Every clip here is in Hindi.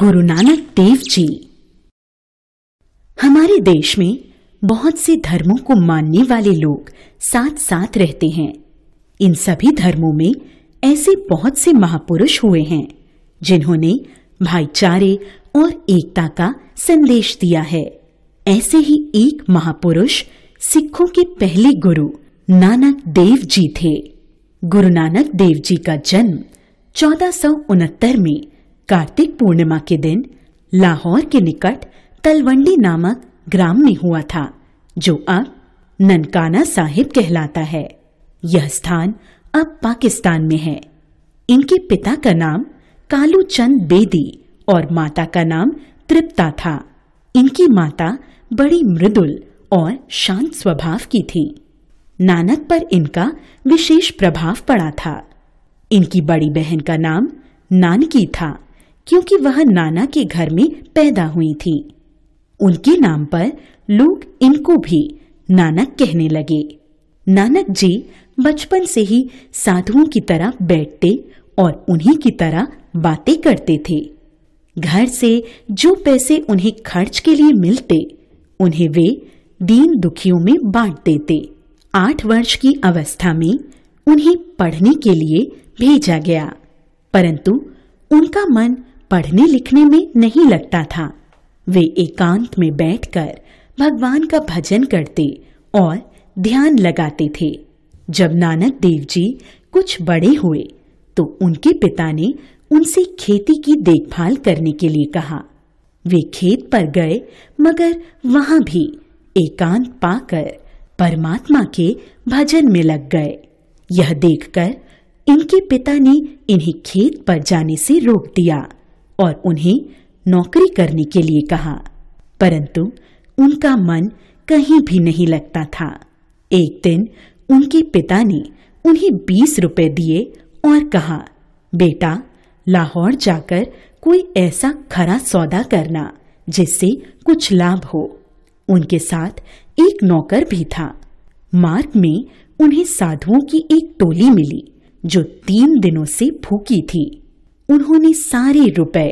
गुरु नानक देव जी हमारे देश में बहुत से धर्मों को मानने वाले लोग साथ साथ रहते हैं इन सभी धर्मों में ऐसे बहुत से महापुरुष हुए हैं जिन्होंने भाईचारे और एकता का संदेश दिया है ऐसे ही एक महापुरुष सिखों के पहले गुरु नानक देव जी थे गुरु नानक देव जी का जन्म चौदह में कार्तिक पूर्णिमा के दिन लाहौर के निकट तलवंडी नामक ग्राम में हुआ था जो अब ननकाना साहिब कहलाता है यह स्थान अब पाकिस्तान में है इनके पिता का नाम कालू चंद बेदी और माता का नाम तृप्ता था इनकी माता बड़ी मृदुल और शांत स्वभाव की थी नानक पर इनका विशेष प्रभाव पड़ा था इनकी बड़ी बहन का नाम नानकी था क्योंकि वह नाना के घर में पैदा हुई थी उनके नाम पर लोग इनको भी नानक कहने लगे नानक जी बचपन से ही साधुओं की तरह बैठते और उन्हीं की तरह बातें करते थे घर से जो पैसे उन्हें खर्च के लिए मिलते उन्हें वे दीन दुखियों में बांट देते आठ वर्ष की अवस्था में उन्हें पढ़ने के लिए भेजा गया परंतु उनका मन पढ़ने लिखने में नहीं लगता था वे एकांत में बैठकर भगवान का भजन करते और ध्यान लगाते थे जब नानक देव जी कुछ बड़े हुए तो उनके पिता ने उनसे खेती की देखभाल करने के लिए कहा वे खेत पर गए मगर वहां भी एकांत पाकर परमात्मा के भजन में लग गए यह देखकर इनके पिता ने इन्हें खेत पर जाने से रोक दिया और उन्हें नौकरी करने के लिए कहा परंतु उनका मन कहीं भी नहीं लगता था एक दिन उनके पिता ने उन्हें बीस रुपए दिए और कहा बेटा लाहौर जाकर कोई ऐसा खरा सौदा करना जिससे कुछ लाभ हो उनके साथ एक नौकर भी था मार्ग में उन्हें साधुओं की एक टोली मिली जो तीन दिनों से भूखी थी उन्होंने सारे रुपए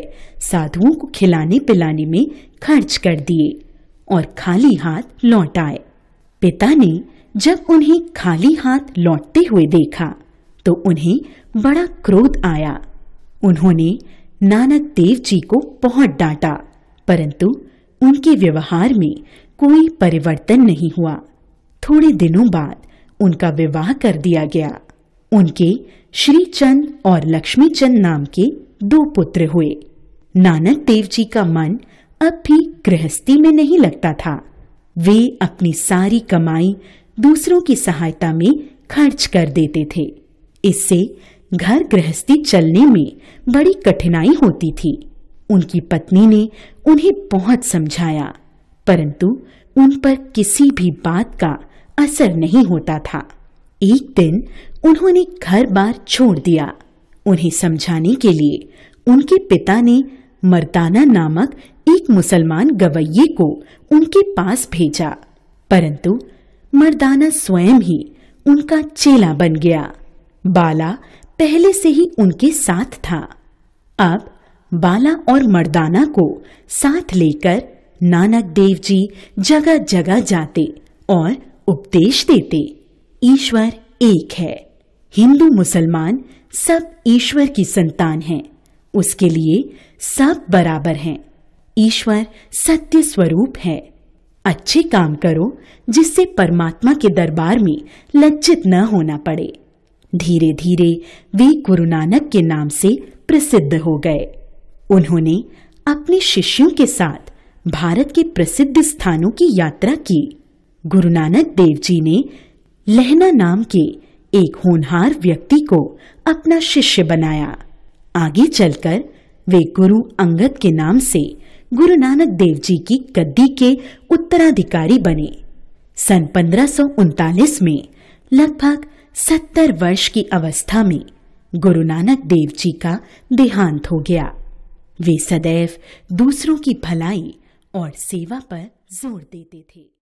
साधुओं को खिलाने पिलाने में खर्च कर दिए और खाली हाथ लौट आए पिता ने जब उन्हें खाली हाथ लौटते हुए देखा तो उन्हें बड़ा क्रोध आया उन्होंने नानक देव जी को बहुत डांटा परंतु उनके व्यवहार में कोई परिवर्तन नहीं हुआ थोड़े दिनों बाद उनका विवाह कर दिया गया उनके श्री चंद और लक्ष्मी चंद नाम के दो पुत्र हुए नानक देव जी का मन अब भी गृहस्थी में नहीं लगता था वे अपनी सारी कमाई दूसरों की सहायता में खर्च कर देते थे इससे घर गृहस्थी चलने में बड़ी कठिनाई होती थी उनकी पत्नी ने उन्हें बहुत समझाया परंतु उन पर किसी भी बात का असर नहीं होता था एक दिन उन्होंने घर बार छोड़ दिया उन्हें समझाने के लिए उनके पिता ने मर्दाना नामक एक मुसलमान गवैये को उनके पास भेजा परंतु मर्दाना स्वयं ही उनका चेला बन गया बाला पहले से ही उनके साथ था अब बाला और मर्दाना को साथ लेकर नानक देव जी जगह जगह जाते और उपदेश देते ईश्वर एक है हिंदू मुसलमान सब ईश्वर की संतान हैं उसके लिए सब बराबर हैं ईश्वर सत्य स्वरूप है अच्छे काम करो जिससे परमात्मा के दरबार में लज्जित न होना पड़े धीरे धीरे वे गुरु नानक के नाम से प्रसिद्ध हो गए उन्होंने अपने शिष्यों के साथ भारत के प्रसिद्ध स्थानों की यात्रा की गुरु नानक देव जी ने लहना नाम के एक होनहार व्यक्ति को अपना शिष्य बनाया आगे चलकर वे गुरु अंगद के नाम से गुरु नानक देव जी की गद्दी के उत्तराधिकारी बने सन पंद्रह में लगभग सत्तर वर्ष की अवस्था में गुरु नानक देव जी का देहांत हो गया वे सदैव दूसरों की भलाई और सेवा पर जोर देते थे